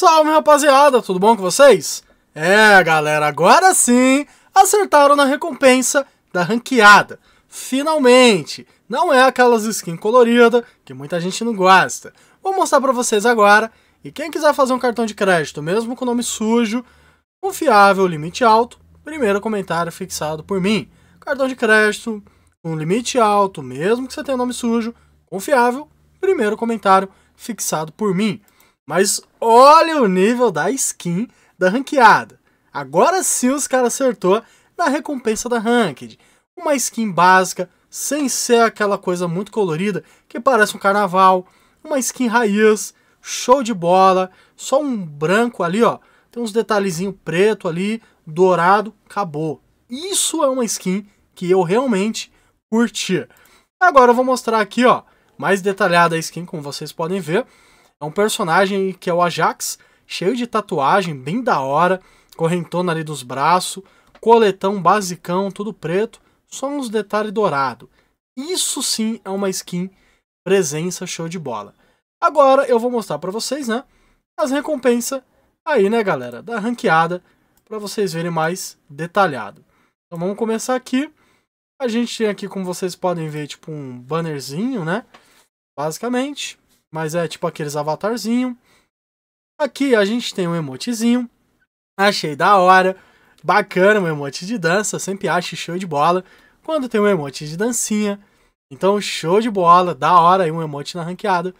Salve rapaziada, tudo bom com vocês? É galera, agora sim acertaram na recompensa da ranqueada. Finalmente! Não é aquelas skin colorida que muita gente não gosta. Vou mostrar pra vocês agora. E quem quiser fazer um cartão de crédito, mesmo com nome sujo, confiável, limite alto, primeiro comentário fixado por mim. Cartão de crédito com um limite alto, mesmo que você tenha nome sujo, confiável, primeiro comentário fixado por mim. Mas olha o nível da skin da ranqueada. Agora sim os caras acertou na recompensa da Ranked. Uma skin básica, sem ser aquela coisa muito colorida que parece um carnaval. Uma skin raiz, show de bola, só um branco ali, ó. Tem uns detalhezinhos preto ali, dourado, acabou. Isso é uma skin que eu realmente curti. Agora eu vou mostrar aqui, ó, mais detalhada a skin, como vocês podem ver. É um personagem que é o Ajax, cheio de tatuagem, bem da hora, correntona ali dos braços, coletão basicão, tudo preto, só uns detalhes dourado. Isso sim é uma skin presença show de bola. Agora eu vou mostrar para vocês, né, as recompensas aí, né, galera, da ranqueada, para vocês verem mais detalhado. Então vamos começar aqui. A gente tem aqui, como vocês podem ver, tipo um bannerzinho, né, basicamente. Mas é tipo aqueles avatarzinho. Aqui a gente tem um emotezinho. Achei da hora. Bacana um emote de dança, sempre acho show de bola. Quando tem um emote de dancinha. Então, show de bola, da hora aí um emote na ranqueada.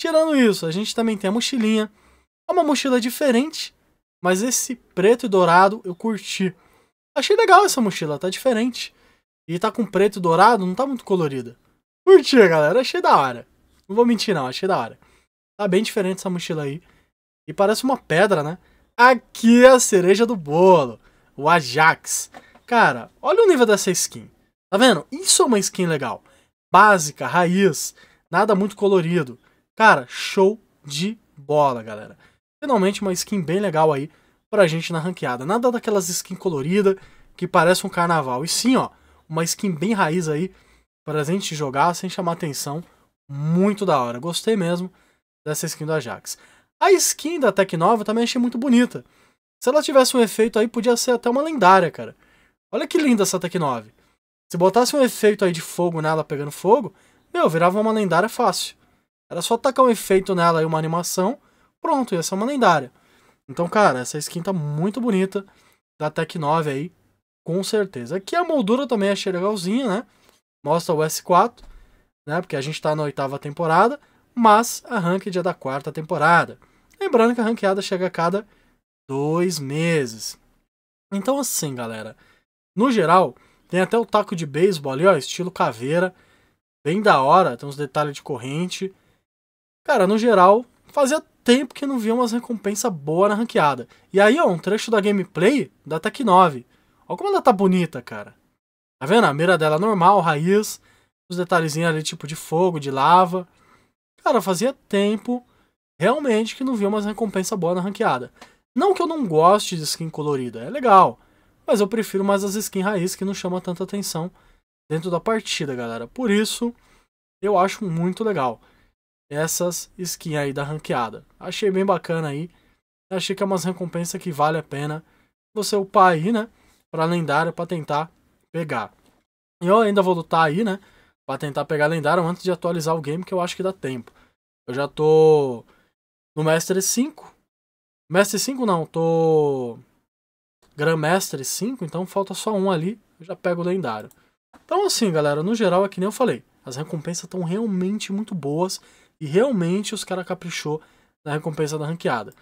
Tirando isso, a gente também tem a mochilinha. É uma mochila diferente, mas esse preto e dourado eu curti. Achei legal essa mochila, tá diferente. E tá com preto e dourado, não tá muito colorida. Curti, galera, achei da hora. Não vou mentir, não. Achei da hora. Tá bem diferente essa mochila aí. E parece uma pedra, né? Aqui é a cereja do bolo. O Ajax. Cara, olha o nível dessa skin. Tá vendo? Isso é uma skin legal. Básica, raiz. Nada muito colorido. Cara, show de bola, galera. Finalmente uma skin bem legal aí pra gente na ranqueada. Nada daquelas skin colorida que parece um carnaval. E sim, ó, uma skin bem raiz aí pra gente jogar sem chamar atenção muito da hora. Gostei mesmo dessa skin do Ajax. A skin da Tecnova também achei muito bonita. Se ela tivesse um efeito aí, podia ser até uma lendária, cara. Olha que linda essa Tecnova. Se botasse um efeito aí de fogo nela pegando fogo, meu, virava uma lendária fácil. Era só tacar um efeito nela e uma animação, pronto, ia ser uma lendária. Então, cara, essa skin tá muito bonita da Tech 9 aí, com certeza. Aqui a moldura também achei legalzinha, né? Mostra o S4 né? Porque a gente está na oitava temporada, mas a ranked é da quarta temporada. Lembrando que a ranqueada chega a cada dois meses. Então, assim, galera, no geral, tem até o taco de beisebol ali, ó, estilo caveira, bem da hora, tem uns detalhes de corrente. Cara, no geral, fazia tempo que não via umas recompensas boas na ranqueada. E aí, ó, um trecho da gameplay da Tech 9. Olha como ela tá bonita, cara. Tá vendo? A mira dela normal, raiz os detalhezinhos ali, tipo de fogo, de lava. Cara, fazia tempo realmente que não via uma recompensa boa na ranqueada. Não que eu não goste de skin colorida, é legal, mas eu prefiro mais as skins raiz que não chama tanta atenção dentro da partida, galera. Por isso, eu acho muito legal essas skins aí da ranqueada. Achei bem bacana aí. Achei que é umas recompensas que vale a pena você upar aí, né? Pra lendária, pra tentar pegar. Eu ainda vou lutar aí, né? para tentar pegar lendário antes de atualizar o game, que eu acho que dá tempo. Eu já tô no Mestre 5. Mestre 5 não, tô Grandmestre 5, então falta só um ali, eu já pego o lendário. Então assim, galera, no geral é que nem eu falei, as recompensas estão realmente muito boas e realmente os caras caprichou na recompensa da ranqueada.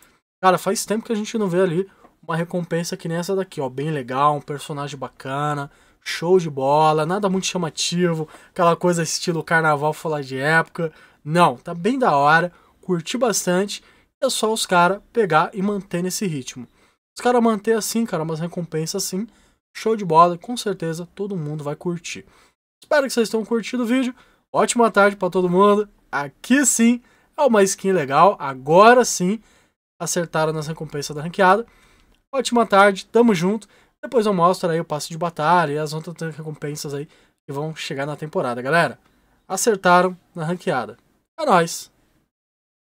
Cara, faz tempo que a gente não vê ali uma recompensa que nem essa daqui, ó, bem legal, um personagem bacana, show de bola, nada muito chamativo, aquela coisa estilo carnaval falar de época. Não, tá bem da hora, curti bastante, é só os caras pegar e manter nesse ritmo. Os caras manter assim, cara, umas recompensas assim, show de bola, com certeza todo mundo vai curtir. Espero que vocês tenham curtido o vídeo. Ótima tarde para todo mundo. Aqui sim é uma skin legal. Agora sim acertaram nas recompensas da ranqueada. Ótima tarde, tamo junto. Depois eu mostro aí o passo de batalha e as outras recompensas aí que vão chegar na temporada, galera. Acertaram na ranqueada. É nóis!